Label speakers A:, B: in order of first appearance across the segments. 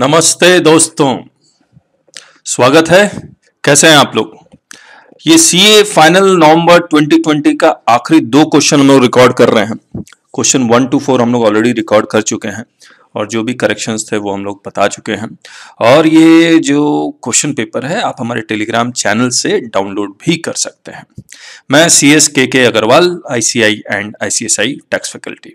A: नमस्ते दोस्तों स्वागत है कैसे हैं आप लोग ये सी ए फाइनल नवंबर 2020 का आखिरी दो क्वेश्चन हम लोग रिकॉर्ड कर रहे हैं क्वेश्चन वन टू फोर हम लोग ऑलरेडी रिकॉर्ड कर चुके हैं और जो भी करेक्शंस थे वो हम लोग बता चुके हैं और ये जो क्वेश्चन पेपर है आप हमारे टेलीग्राम चैनल से डाउनलोड भी कर सकते हैं मैं सी S K K Agarwal I C I and I C S I tax faculty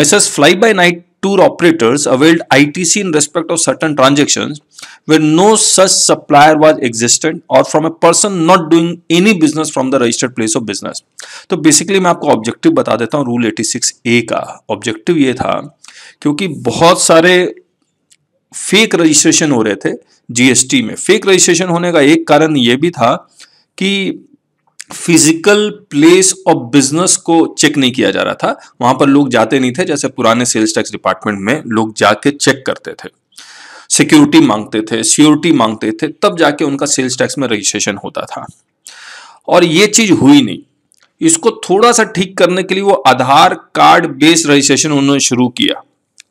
A: messrs fly by night tour operators availed ITC in respect of certain transactions where no such supplier was existent or from a person not doing any business from the registered place of business. तो basically मैं आपको objective बता देता हूँ rule 86A का objective ये था क्योंकि बहुत सारे फेक रजिस्ट्रेशन हो रहे थे जीएसटी में फेक रजिस्ट्रेशन होने का एक कारण ये भी था कि फिजिकल प्लेस ऑफ बिजनेस को चेक नहीं किया जा रहा था वहां पर लोग जाते नहीं थे जैसे पुराने सेल्स टैक्स डिपार्टमेंट में लोग जाके चेक करते थे सिक्योरिटी मांगते थे सिक्योरिटी मांगते थे तब जाके उनका सेल्स टैक्स में रजिस्ट्रेशन होता था और ये चीज हुई नहीं इसको थोड़ा सा ठीक करने के लिए वो आधार कार्ड बेस्ड रजिस्ट्रेशन उन्होंने शुरू किया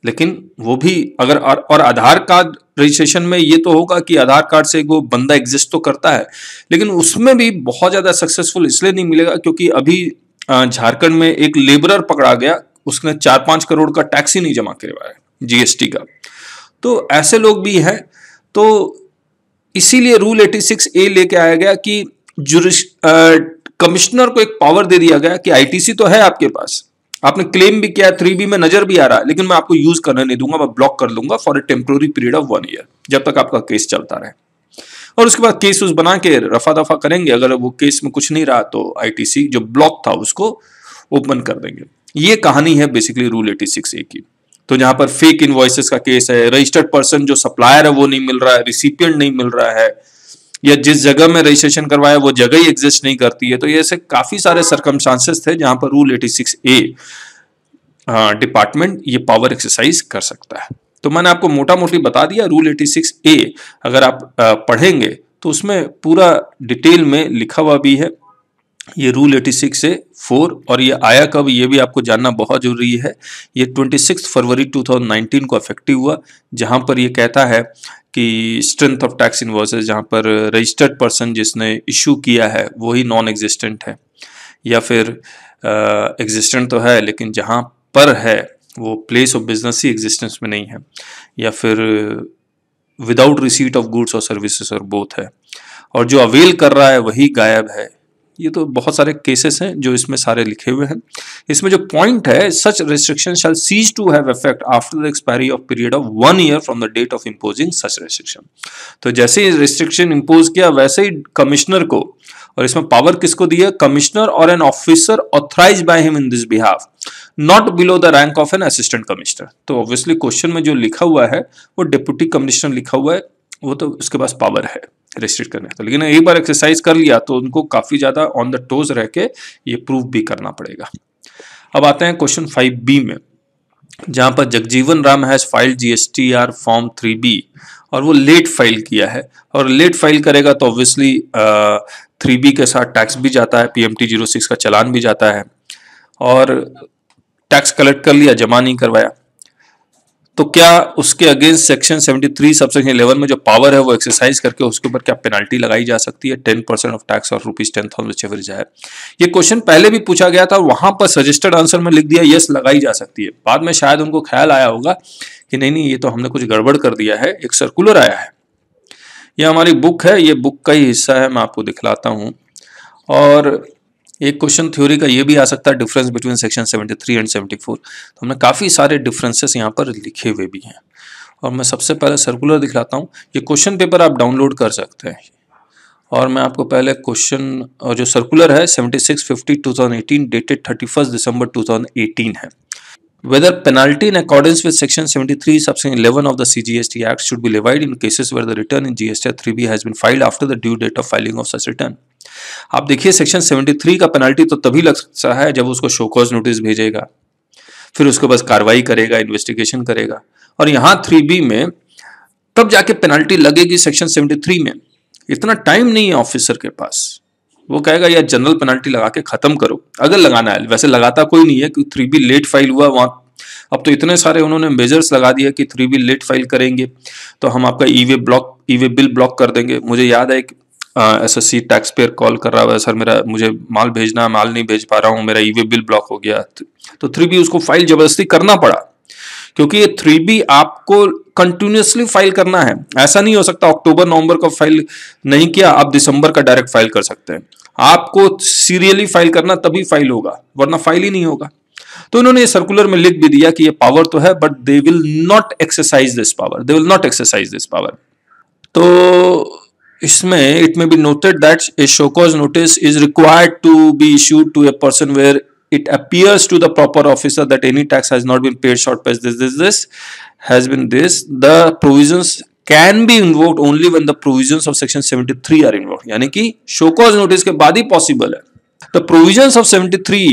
A: लेकिन वो भी अगर और, और आधार कार्ड रजिस्ट्रेशन में ये तो होगा कि आधार कार्ड से वो बंदा एग्जिस्ट तो करता है लेकिन उसमें भी बहुत ज़्यादा सक्सेसफुल इसलिए नहीं मिलेगा क्योंकि अभी झारखंड में एक लेबरर पकड़ा गया उसने चार पाँच करोड़ का टैक्स ही नहीं जमा करवाया जीएसटी का तो ऐसे लोग भी हैं तो इसीलिए रूल 86 ए लेके आया गया कि जुरिश कमिश्नर को एक पावर दे दिया गया कि आईटीसी तो है आपके पास आपने क्लेम भी किया थ्री बी में नजर भी आ रहा है लेकिन मैं आपको यूज करने नहीं दूंगा मैं ब्लॉक कर लूंगा for a temporary period of one year जब तक आपका केस चलता रहे और उसके बाद केस उस बना के रफा दफा करेंगे अगर वो केस में कुछ नहीं रहा तो आईटीसी जो ब्लॉक था उसको ओपन कर देंगे ये कहानी है basically rule eighty six A की तो जहां पर फेक इन्वॉइसेस का केस है रजिस्टर्ड पर्सन जो सप्लायर है वो नहीं मिल रहा है रिसिपियंट नहीं मिल रहा है या जिस जगह में रजिस्ट्रेशन करवाया वो जगह ही एग्जिस्ट नहीं करती है तो ये ऐसे काफ़ी सारे सरकम थे जहां पर rule eighty six A department ये पावर एक्सरसाइज कर सकता है तो मैंने आपको मोटा मोटी बता दिया रूल एटी सिक्स ए अगर आप पढ़ेंगे तो उसमें पूरा डिटेल में लिखा हुआ भी है ये रूल एटी सिक्स है फोर और ये आया कब ये भी आपको जानना बहुत ज़रूरी है ये ट्वेंटी सिक्स फरवरी टू थाउजेंड नाइनटीन को अफेक्टिव हुआ जहाँ पर ये कहता है कि स्ट्रेंथ ऑफ टैक्स इन्वॉइसेस जहाँ पर रजिस्टर्ड पर्सन जिसने इशू किया है वही नॉन एग्जिस्टेंट है या फिर एग्जिस्टेंट तो है लेकिन जहाँ पर है वो प्लेस ऑफ बिजनेस ही एग्जिस्टेंस में नहीं है या फिर विदाउट रिसीट ऑफ गुड्स और सर्विसेज और बोथ है और जो अवेल कर रहा है वही गायब है ये तो बहुत सारे केसेस हैं जो इसमें सारे लिखे हुए हैं इसमें जो पॉइंट है such restriction shall cease to have effect after the expiry of period of one year from the date of imposing such restriction तो जैसे ही रेस्ट्रिक्शन इम्पोज किया वैसे ही कमिश्नर को और इसमें पावर किसको दी है कमिश्नर और an officer authorise by him in this behalf not below the rank of an assistant commissioner तो ऑब्वियसली क्वेश्चन में जो लिखा हुआ है वो डिप्यूटी कमिश्नर लिखा हुआ है वो तो उसके पास पावर है रजिस्ट्रेट करने का तो लेकिन एक बार एक्सरसाइज कर लिया तो उनको काफ़ी ज़्यादा ऑन द टोज रह के ये प्रूव भी करना पड़ेगा अब आते हैं क्वेश्चन फाइव बी में जहाँ पर Jagjivan Ram has file G S T R form three B और वो लेट फाइल किया है और लेट फाइल करेगा तो ऑब्वियसली थ्री बी के साथ टैक्स भी जाता है पीएमटी टी जीरो सिक्स का चलान भी जाता है और टैक्स कलेक्ट कर लिया जमा नहीं करवाया तो क्या उसके अगेंस्ट सेक्शन 73 सबसेक्शन 11 में जो पावर है वो एक्सरसाइज करके उसके ऊपर क्या पेनल्टी लगाई जा सकती है 10 परसेंट ऑफ टैक्स और रुपीज टेन थाउजेंड है जाए ये क्वेश्चन पहले भी पूछा गया था वहां पर सजेस्टेड आंसर में लिख दिया यस लगाई जा सकती है बाद में शायद उनको ख्याल आया होगा कि नहीं नहीं ये तो हमने कुछ गड़बड़ कर दिया है एक सर्कुलर आया है ये हमारी बुक है ये बुक का ही हिस्सा है मैं आपको दिखलाता हूँ और एक क्वेश्चन थ्योरी का ये भी आ सकता है डिफरेंस बिटवीन सेक्शन 73 एंड 74 तो हमने काफ़ी सारे डिफरेंसेस यहाँ पर लिखे हुए भी हैं और मैं सबसे पहले सर्कुलर दिखलाता हूँ ये क्वेश्चन पेपर आप डाउनलोड कर सकते हैं और मैं आपको पहले क्वेश्चन और जो सर्कुलर है 7650 2018 डेटेड 31 दिसंबर 2018 है whether penalty in accordance with section 73 subsection 11 of the CGST act should be levied in cases where the return in GST 3b has been filed after the due date of filing of such return आप देखिए section 73 का penalty तो तभी लग सकता है जब उसको शोकॉज नोटिस भेजेगा फिर उसके पास कार्रवाई करेगा इन्वेस्टिगेशन करेगा और यहां थ्री बी में तब जाके पेनल्टी लगेगी सेक्शन 73 में इतना टाइम नहीं है ऑफिसर के पास वो कहेगा यार जनरल पेनल्टी लगा के खत्म करो अगर लगाना है वैसे लगाता कोई नहीं है क्योंकि थ्री बी लेट फाइल हुआ वहां अब तो इतने सारे उन्होंने मेजर्स लगा दिया कि थ्री बी लेट फाइल करेंगे तो हम आपका E way block E way bill block कर देंगे मुझे याद है कि एसएससी टैक्स पेयर कॉल कर रहा है सर मेरा मुझे माल भेजना माल नहीं भेज पा रहा हूँ मेरा ईवे बिल ब्लॉक हो गया तो थ्री तो बी उसको फाइल जबरदस्ती करना पड़ा क्योंकि ये थ्री बी आपको कंटिन्यूसली फाइल करना है ऐसा नहीं हो सकता अक्टूबर नवंबर का फाइल नहीं किया आप दिसंबर का डायरेक्ट फाइल कर सकते हैं आपको सीरियली फाइल करना तभी फाइल होगा वरना फाइल ही नहीं होगा तो इन्होंने सर्कुलर में लिख भी दिया कि ये पावर तो है but they will not exercise this power they will not exercise this power तो इसमें it may be noted that a show cause notice is required to be issued to a person where it appears to the proper officer that any tax has not been paid short paid this this this has been this the provisions can be invoke only when the provision of section seventy three are invoke यानी कि show cause notice के बाद ही possible है the provision of seventy three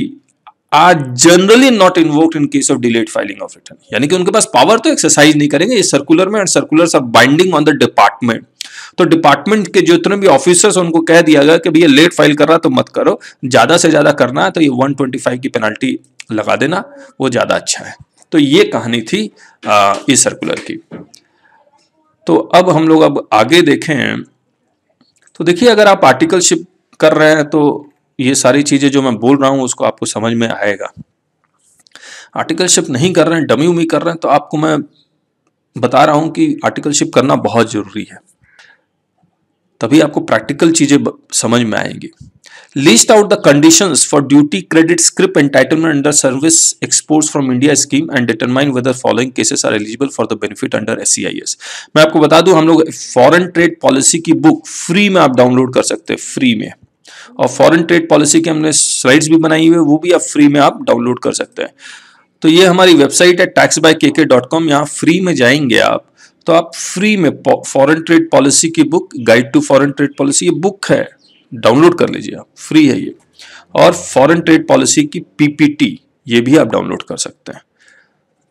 A: are generally not invoke in case of delayed filing of return यानी कि उनके पास पावर तो एक्सरसाइज नहीं करेंगे ये सर्कुलर में and circular are binding on the department तो डिपार्टमेंट के जितने भी ऑफिसर्स उनको कह दिया गया कि भैया लेट फाइल कर रहा तो मत करो ज़्यादा से ज़्यादा करना है तो ये 125 की पेनल्टी लगा देना वो ज़्यादा अच्छा है तो ये कहानी थी इस सर्कुलर की तो अब हम लोग अब आगे देखें तो देखिए अगर आप आर्टिकलशिप कर रहे हैं तो ये सारी चीज़ें जो मैं बोल रहा हूं उसको आपको समझ में आएगा आर्टिकलशिप नहीं कर रहे हैं डमी उमी कर रहे हैं तो आपको मैं बता रहा हूं कि आर्टिकलशिप करना बहुत ज़रूरी है तभी आपको प्रैक्टिकल चीजें समझ में आएंगी list out the condition for duty credit and entitlement under service export from India scheme and determine whether following cases are eligible for the benefit under S मैं आपको बता दू हम लोग फॉरन ट्रेड पॉलिसी की बुक फ्री में आप download कर सकते हैं फ्री में और फॉरन ट्रेड पॉलिसी के हमने स्लाइड्स भी बनाई हुई है वो भी आप फ्री में आप डाउनलोड कर सकते हैं तो ये हमारी वेबसाइट है टैक्स बाय के के डॉट कॉम यहाँ फ्री में जाएंगे आप तो आप फ्री में फॉरेन ट्रेड पॉलिसी की book guide to foreign trade policy ये बुक है डाउनलोड कर लीजिए आप फ्री है ये और फॉरेन ट्रेड पॉलिसी की पीपीटी ये भी आप डाउनलोड कर सकते हैं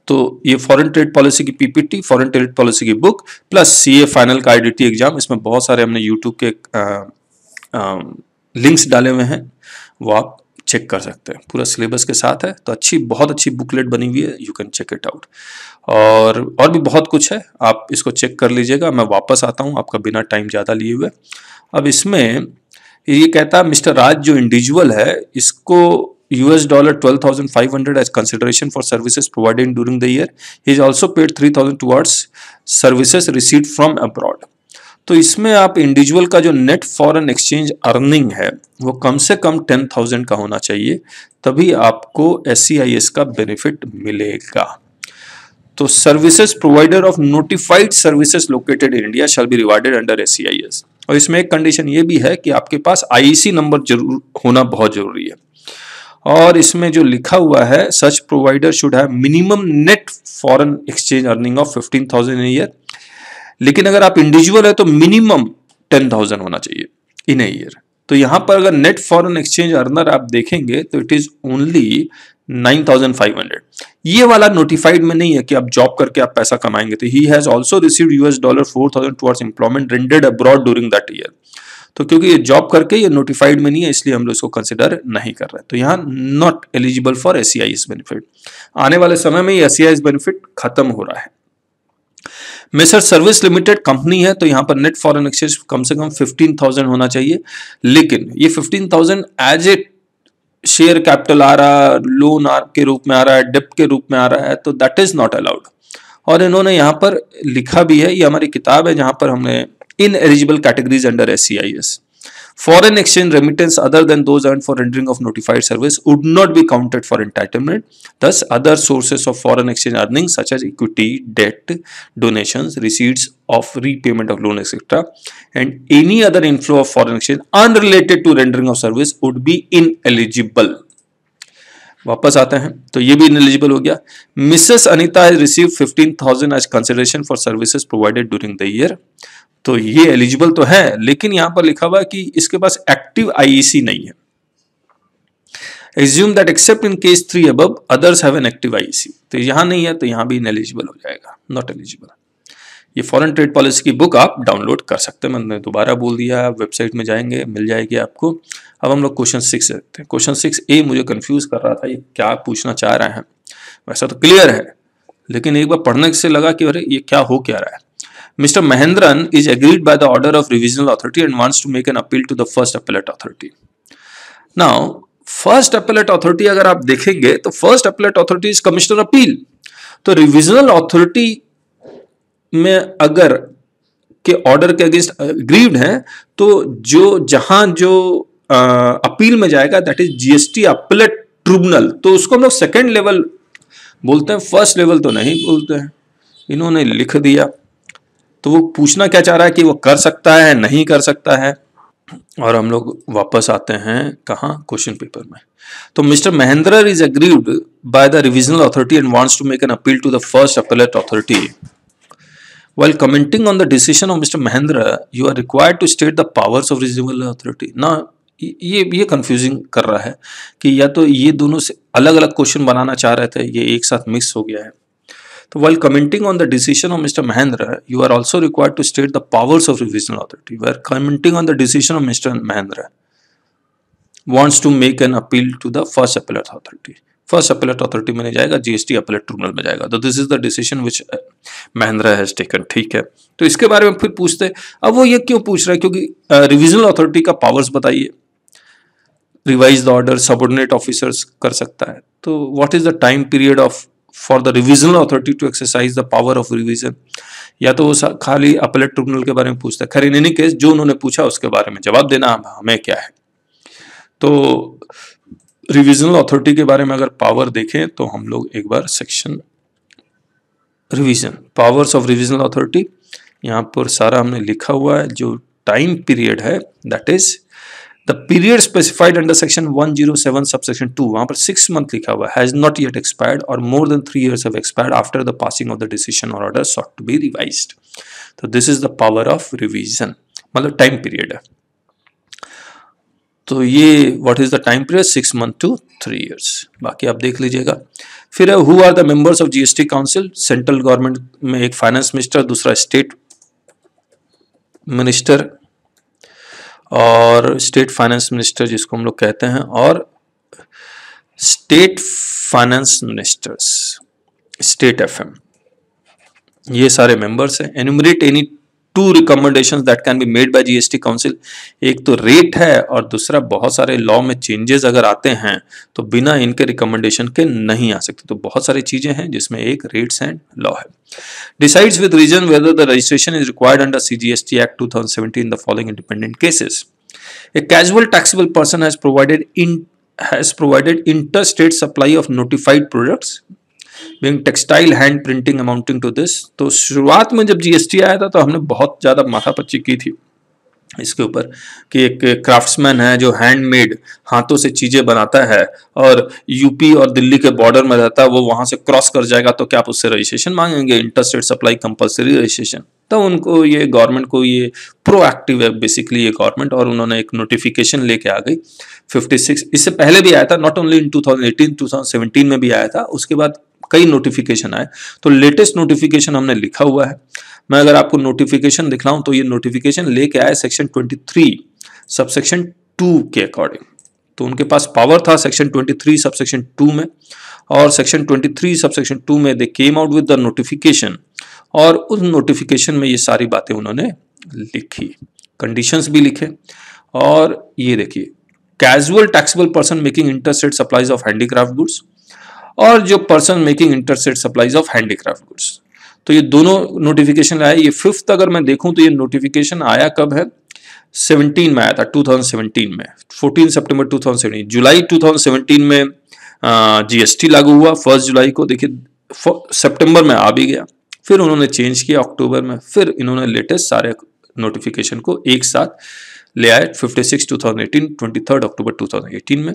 A: तो ये फॉरेन ट्रेड पॉलिसी की पीपीटी फॉरेन ट्रेड पॉलिसी की बुक प्लस सीए फाइनल का आईडीटी एग्जाम इसमें बहुत सारे हमने यूट्यूब के आ, आ, लिंक्स डाले हुए हैं वो आप चेक कर सकते हैं पूरा सिलेबस के साथ है तो अच्छी बहुत अच्छी बुकलेट बनी हुई है you can check it out और और भी बहुत कुछ है आप इसको चेक कर लीजिएगा मैं वापस आता हूँ आपका बिना टाइम ज़्यादा लिए हुए अब इसमें ये कहता है मिस्टर राज जो इंडिविजुअल है इसको dollar twelve five hundred as consideration for services services provided the year he is also paid three thousand towards services receive from abroad तो इसमें आप इंडिविजुअल का जो नेट फॉरेन एक्सचेंज अर्निंग है वो कम से कम टेन थाउजेंड का होना चाहिए तभी आपको एस e का बेनिफिट मिलेगा तो services provider of notified services located in India shall be rewarded under S और इसमें एक कंडीशन ये भी है कि आपके पास आईसी नंबर e जरूर होना बहुत जरूरी है और इसमें जो लिखा हुआ है such provider should have minimum net foreign exchange earning of fifteen thousand year लेकिन अगर आप इंडिविजुअल है तो मिनिमम टेन थाउजेंड होना चाहिए इन ए ईयर तो यहां पर अगर नेट फॉरेन एक्सचेंज अर्नर आप देखेंगे तो इट इज ओनली 9500 ये वाला नोटिफाइड में नहीं है कि आप जॉब करके आप पैसा कमाएंगे तो he has also receive US dollar 4000 towards employment rendered abroad during that year तो क्योंकि ये जॉब करके ये नोटिफाइड में नहीं है इसलिए हम लोग इसको कंसिडर नहीं कर रहे तो यहाँ not eligible for S benefit आने वाले समय में ये एस बेनिफिट e खत्म हो रहा है मिसर सर्विस लिमिटेड कंपनी है तो यहाँ पर नेट फॉरेन एक्सचेंज कम से कम फिफ्टीन थाउजेंड होना चाहिए लेकिन ये fifteen thousand as a share capital आ रहा है लोन के रूप में आ रहा है डेप्ट के रूप में आ रहा है तो दैट इज नॉट अलाउड और इन्होंने यहाँ पर लिखा भी है ये हमारी किताब है जहां पर हमने ineligible categories under S C I S Foreign exchange remittance other than those earned for rendering of notified service would not be counted for entitlement. Thus, other sources of foreign exchange earnings such as equity, debt, donations, receipts of repayment of loan, etc. and any other inflow of foreign exchange unrelated to rendering of service would be ineligible. वापस आते हैं तो ये भी ineligible हो गया Mrs Anita receive 15000 as consideration for services provided during the year तो ये एलिजिबल तो है लेकिन यहां पर लिखा हुआ कि इसके पास एक्टिव आईईसी e नहीं है assume that except in case three अब others have an active IEC तो यहां नहीं है तो यहां भी इनएलिजिबल हो जाएगा नॉट एलिजिबल ये फॉरेन ट्रेड पॉलिसी की बुक आप डाउनलोड कर सकते हैं मैंने दोबारा बोल दिया वेबसाइट में जाएंगे मिल जाएगी आपको अब हम लोग क्वेश्चन सिक्स देखते हैं क्वेश्चन सिक्स ए मुझे कन्फ्यूज कर रहा था ये क्या पूछना चाह रहे हैं वैसा तो क्लियर है लेकिन एक बार पढ़ने से लगा कि अरे ये क्या हो क्या रहा है Mr. Mahendran is agreed by the order of revisional authority and wants to make an appeal to the first appellate authority. Now, first appellate authority अगर आप देखेंगे तो first appellate authority is commissioner appeal तो revisional authority में अगर के order के against aggrieved हैं तो जो जहां जो आ, अपील में जाएगा that is GST appellate tribunal तो उसको हम लोग सेकेंड लेवल बोलते हैं फर्स्ट लेवल तो नहीं बोलते हैं इन्होंने लिख दिया तो वो पूछना क्या चाह रहा है कि वो कर सकता है नहीं कर सकता है और हम लोग वापस आते हैं कहाँ क्वेश्चन पेपर में तो Mr Mahendra is aggrieved by the revisional authority and wants to make an appeal to the first appellate authority well commenting on the decision of Mr Mahendra you are required to state the powers of reasonable authority ना ये ये confusing कर रहा है कि या तो ये दोनों से अलग अलग क्वेश्चन बनाना चाह रहे थे ये एक साथ मिक्स हो गया है तो well commenting on the decision of Mr Mahendra you are also required to state the powers of revisional authority we are commenting on the decision of Mr Mahendra wants to make an appeal to the first appellate authority first appellate authority में नहीं जाएगा GST appellate tribunal में जाएगा तो this is the decision which Mahendra has taken ठीक है तो इसके बारे में फिर पूछते अब वो ये क्यों पूछ रहा है क्योंकि रिविजनल uh, अथॉरिटी का पावर्स बताइए revise the order subordinate officers कर सकता है तो what is the time period of for the revisional authority to exercise the power of revision या तो वो खाली अपेलेट ट्रिब्यूनल के बारे में पूछता है खैर इन एनी केस जो उन्होंने पूछा उसके बारे में जवाब देना हमें क्या है तो रिविजनल अथॉरिटी के बारे में अगर पावर देखें तो हम लोग एक बार section revision powers of revisional authority यहाँ पर सारा हमने लिखा हुआ है जो टाइम पीरियड है that is period specified under section 107 subsection 2 वहां पर सिक्स मंथ लिखा हुआ हैज नॉट येट एक्सपायर्ड और more than three years have expired after the passing of the decision और order sought to be revised तो this is the power of revision मतलब time period है तो ये what is the time period six month to three years बाकी आप देख लीजिएगा फिर who are the members of GST council central government में एक फाइनेंस मिनिस्टर दूसरा स्टेट मिनिस्टर और स्टेट फाइनेंस मिनिस्टर जिसको हम लोग कहते हैं और state finance ministers state FM ये सारे मेंबर्स हैं enumerate any two recommendation that can be made by GST council एक तो रेट है और दूसरा बहुत सारे लॉ में चेंजेस अगर आते हैं तो बिना इनके रिकमेंडेशन के नहीं आ सकते तो बहुत सारी चीजें हैं जिसमें एक रेट्स एंड लॉ है decides with reason whether the registration is required under C G S T act two thousand seventy in the following independent cases a casual taxable person has provided in has provided inter state supply of notified products being textile hand printing amounting to this तो शुरुआत में जब GST आया था तो हमने बहुत ज़्यादा माथापच्ची की थी इसके ऊपर कि एक क्राफ्ट्समैन है जो हैंडमेड हाथों से चीज़ें बनाता है और यूपी और दिल्ली के बॉर्डर में रहता है वो वहां से क्रॉस कर जाएगा तो क्या आप उससे रजिस्ट्रेशन मांगेंगे इंटरस्टेट सप्लाई कंपलसरी रजिस्ट्रेशन तो उनको ये गवर्नमेंट को ये प्रोएक्टिव है बेसिकली ये गवर्नमेंट और उन्होंने एक नोटिफिकेशन लेके आ गई 56 इससे पहले भी आया था नॉट ओनली इन 2018 2017 में भी आया था उसके बाद कई नोटिफिकेशन आए तो लेटेस्ट नोटिफिकेशन हमने लिखा हुआ है मैं अगर आपको नोटिफिकेशन दिखलाऊं तो ये नोटिफिकेशन लेके आए सेक्शन 23 सबसेक्शन टू के अकॉर्डिंग तो उनके पास पावर था सेक्शन 23 सबसेक्शन टू में और सेक्शन 23 सबसेक्शन टू में they came out with the notification और उस नोटिफिकेशन में ये सारी बातें उन्होंने लिखी कंडीशंस भी लिखे और ये देखिए casual taxable person making interstate supplies of handicraft goods और जो person making interstate supplies of handicraft goods तो ये दोनों नोटिफिकेशन आए ये फिफ्थ अगर मैं देखूं तो ये नोटिफिकेशन आया कब है 17 में आया था 2017 में 14 सितंबर 2017 जुलाई 2017 में जीएसटी लागू हुआ फर्स्ट जुलाई को देखिए सितंबर में आ भी गया फिर उन्होंने चेंज किया अक्टूबर में फिर इन्होंने लेटेस्ट सारे नोटिफिकेशन को एक साथ ले आए 56 2018 23 अक्टूबर 2018 में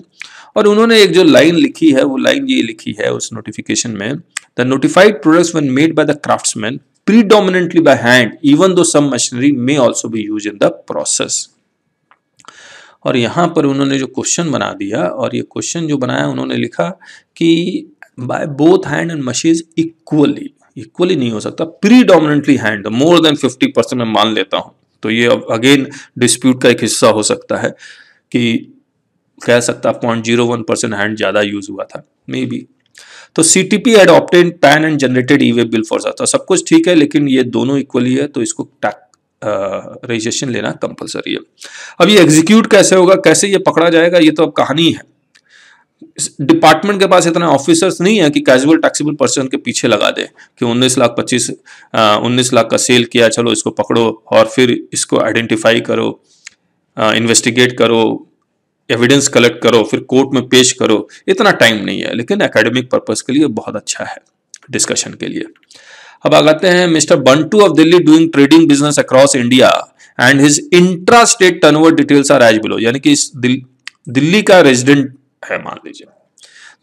A: और उन्होंने एक जो लाइन लिखी है वो लाइन ये लिखी है उस नोटिफिकेशन में the notified products one made by the craftsman predominantly by hand even though some machinery may also be used in the process और यहाँ पर उन्होंने जो क्वेश्चन बना दिया और ये क्वेश्चन जो बनाया उन्होंने लिखा कि by both hand and machine equally equally नहीं हो सकता predominantly hand more than fifty percent मैं मान लेता हूँ तो ये अब अगेन डिस्प्यूट का एक हिस्सा हो सकता है कि कह सकता point zero one percent hand ज़्यादा यूज हुआ था मे बी तो C T P had obtained PAN and generated E way bill for जाता सब कुछ ठीक है लेकिन ये दोनों इक्वली है तो इसको टैक रजिस्ट्रेशन uh, लेना कंपलसरी है अब ये एग्जीक्यूट कैसे होगा कैसे ये पकड़ा जाएगा ये तो अब कहानी है डिपार्टमेंट के पास इतने ऑफिसर्स नहीं है कि कैजुअल टैक्सीबल पर्सन के पीछे लगा दे कि 19 लाख 25 19 लाख का सेल किया चलो इसको पकड़ो और फिर इसको आइडेंटिफाई करो इन्वेस्टिगेट करो एविडेंस कलेक्ट करो फिर कोर्ट में पेश करो इतना टाइम नहीं है लेकिन एकेडमिक पर्पज़ के लिए बहुत अच्छा है डिस्कशन के लिए अब जाते हैं Mr Bantu of Delhi doing trading business across India and his intra state turnover details are as below यानी कि इस दिल, दिल्ली का रेजिडेंट है मान लीजिए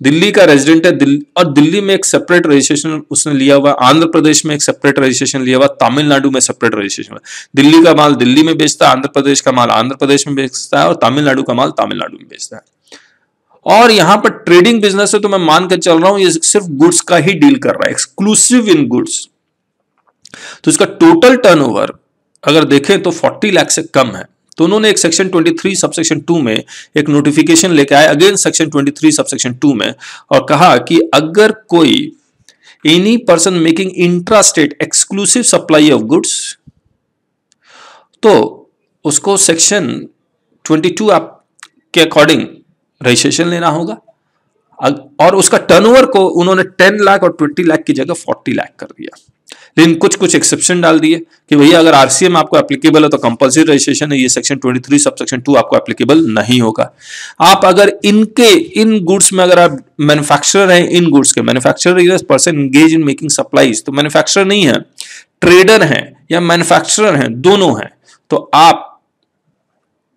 A: दिल्ली का रेजिडेंट है दिल्ली, और दिल्ली में एक सेपरेट रजिस्ट्रेशन उसने लिया हुआ आंध्र प्रदेश में एक सेपरेट रजिस्ट्रेशन लिया हुआ तमिलनाडु में सेपरेट रजिस्ट्रेशन हुआ दिल्ली का माल दिल्ली में बेचता है आंध्र प्रदेश का माल आंध्र प्रदेश में बेचता है और तमिलनाडु का माल तमिलनाडु में बेचता है और यहां पर ट्रेडिंग बिजनेस है तो मैं मानकर चल रहा हूं ये सिर्फ गुड्स का ही डील कर रहा है एक्सक्लूसिव इन गुड्स तो इसका टोटल टर्नओवर अगर देखें तो 40 लाख से कम है तो उन्होंने एक सेक्शन 23 सबसेक्शन 2 में एक नोटिफिकेशन लेके आए अगेन सेक्शन 23 सबसेक्शन 2 में और कहा कि अगर कोई any person making intra state exclusive supply of goods तो उसको सेक्शन 22 आप के अकॉर्डिंग रजिस्ट्रेशन लेना होगा और उसका टर्नओवर को उन्होंने 10 लाख और 20 लाख की जगह 40 लाख कर दिया लेकिन कुछ कुछ एक्सेप्शन डाल दिए कि भैया अगर आरसीएम आपको एप्लीकेबल है तो कंपल्सरी रजिस्ट्रेशन है ये सेक्शन 23 सब सेक्शन 2 आपको एप्लीकेबल नहीं होगा आप अगर इनके इन गुड्स में अगर आप मैन्युफैक्चरर हैं इन गुड्स के manufacturer person engage in making supplies तो मैन्युफैक्चरर नहीं है ट्रेडर हैं या मैन्युफैक्चरर हैं दोनों हैं तो आप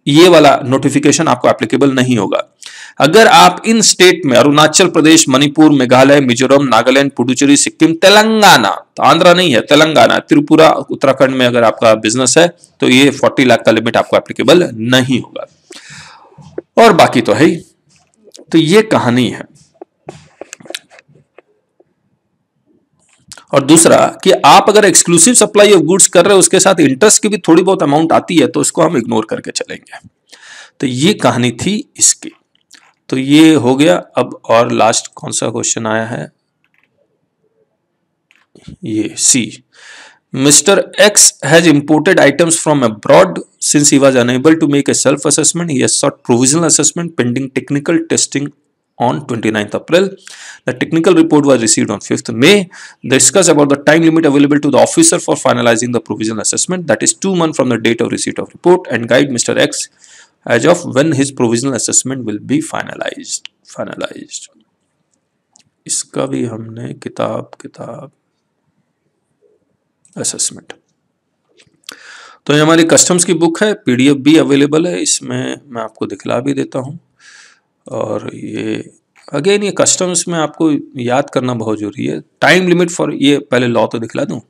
A: ये वाला नोटिफिकेशन आपको एप्लीकेबल नहीं होगा अगर आप इन स्टेट में अरुणाचल प्रदेश मणिपुर मेघालय मिजोरम नागालैंड पुडुचेरी सिक्किम तेलंगाना तो आंध्रा नहीं है तेलंगाना त्रिपुरा उत्तराखंड में अगर आपका बिजनेस है तो ये 40 लाख का लिमिट आपको एप्लीकेबल नहीं होगा और बाकी तो है ही तो ये कहानी है और दूसरा कि आप अगर एक्सक्लूसिव सप्लाई ऑफ गुड्स कर रहे हो उसके साथ इंटरेस्ट की भी थोड़ी बहुत अमाउंट आती है तो उसको हम इग्नोर करके चलेंगे तो ये कहानी थी इसकी तो ये हो गया अब और लास्ट कौन सा क्वेश्चन आया है ये C Mr X has imported items from abroad since he was unable to make a self assessment he has sought provisional assessment pending technical testing on 29th April. The technical report was received on 5th May. Discuss about the time limit available to the officer for finalizing the provisional assessment that is two months from the date of receipt of report and guide Mr. X as of when his provisional assessment will be finalized. Finalized. इसका भी हमने किताब किताब assessment तो ये हमारी customs की book है पीडीएफ भी अवेलेबल है इसमें मैं आपको दिखला भी देता हूँ और ये अगेन ये कस्टम्स में आपको याद करना बहुत जरूरी है टाइम लिमिट फॉर ये पहले लॉ तो दिखला दूँ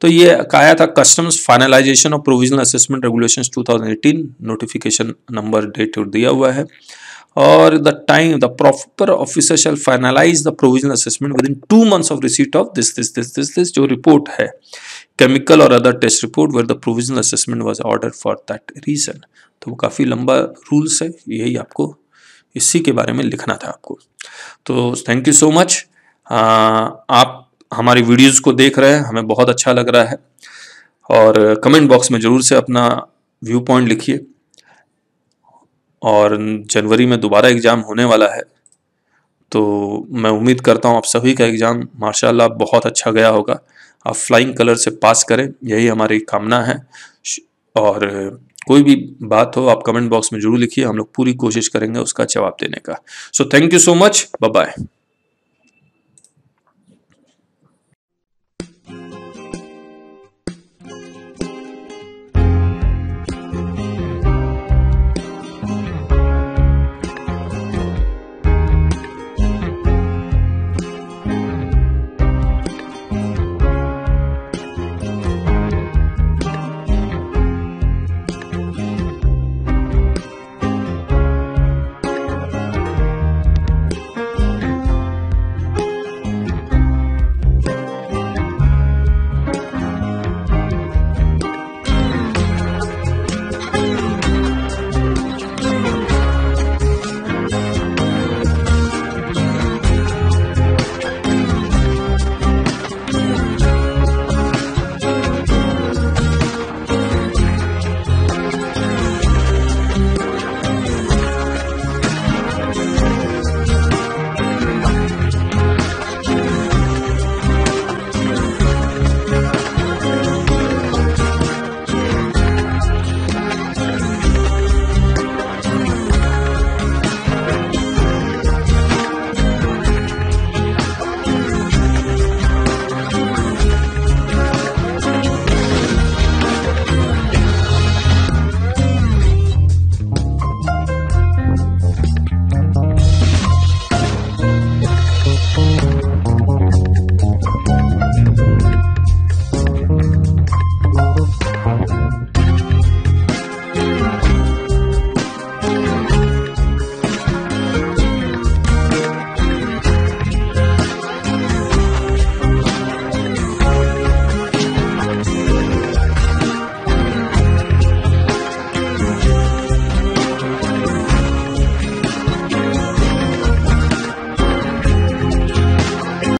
A: तो ये कहा था customs finalization of provisional assessment regulations 2018 notification number date दिया हुआ है और the time the proper officer shall finalize the provisional assessment within two months of receipt of this this this this this जो report है chemical और other test report where the provisional assessment was order for that reason तो वो काफ़ी लंबा rules है यही आपको इसी के बारे में लिखना था आपको तो थैंक यू सो मच आप हमारी वीडियोस को देख रहे हैं हमें बहुत अच्छा लग रहा है और कमेंट बॉक्स में ज़रूर से अपना व्यू पॉइंट लिखिए और जनवरी में दोबारा एग्ज़ाम होने वाला है तो मैं उम्मीद करता हूँ आप सभी का एग्ज़ाम माशाल्लाह बहुत अच्छा गया होगा आप फ्लाइंग कलर से पास करें यही हमारी कामना है और कोई भी बात हो आप कमेंट बॉक्स में जरूर लिखिए हम लोग पूरी कोशिश करेंगे उसका जवाब देने का so thank you so much bye